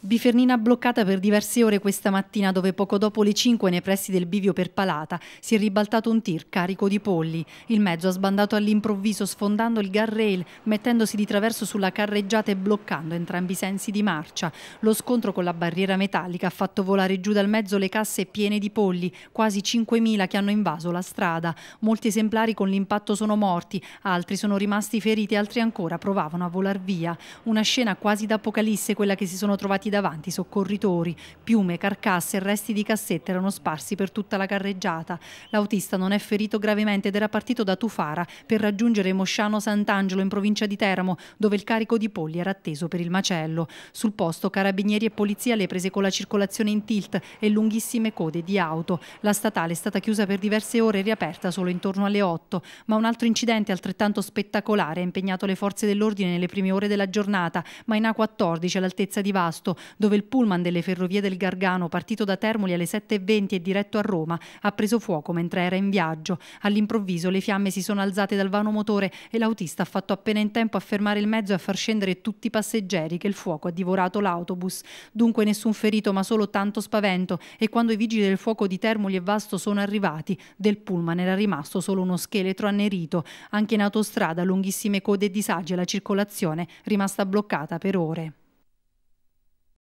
Bifernina bloccata per diverse ore questa mattina dove poco dopo le 5 nei pressi del bivio per Palata si è ribaltato un tir carico di polli. Il mezzo ha sbandato all'improvviso sfondando il garrail mettendosi di traverso sulla carreggiata e bloccando entrambi i sensi di marcia. Lo scontro con la barriera metallica ha fatto volare giù dal mezzo le casse piene di polli, quasi 5.000 che hanno invaso la strada. Molti esemplari con l'impatto sono morti, altri sono rimasti feriti altri ancora provavano a volar via. Una scena quasi d'apocalisse quella che si sono trovati bloccati davanti soccorritori. Piume, carcasse e resti di cassette erano sparsi per tutta la carreggiata. L'autista non è ferito gravemente ed era partito da Tufara per raggiungere Mosciano Sant'Angelo in provincia di Teramo, dove il carico di polli era atteso per il macello. Sul posto carabinieri e polizia le prese con la circolazione in tilt e lunghissime code di auto. La statale è stata chiusa per diverse ore e riaperta solo intorno alle 8, ma un altro incidente altrettanto spettacolare ha impegnato le forze dell'ordine nelle prime ore della giornata, ma in A14 all'altezza di Vasto, dove il pullman delle ferrovie del Gargano, partito da Termoli alle 7.20 e diretto a Roma, ha preso fuoco mentre era in viaggio. All'improvviso le fiamme si sono alzate dal vano motore e l'autista ha fatto appena in tempo a fermare il mezzo e a far scendere tutti i passeggeri che il fuoco ha divorato l'autobus. Dunque nessun ferito ma solo tanto spavento e quando i vigili del fuoco di Termoli e Vasto sono arrivati, del pullman era rimasto solo uno scheletro annerito. Anche in autostrada lunghissime code e disagi alla circolazione rimasta bloccata per ore.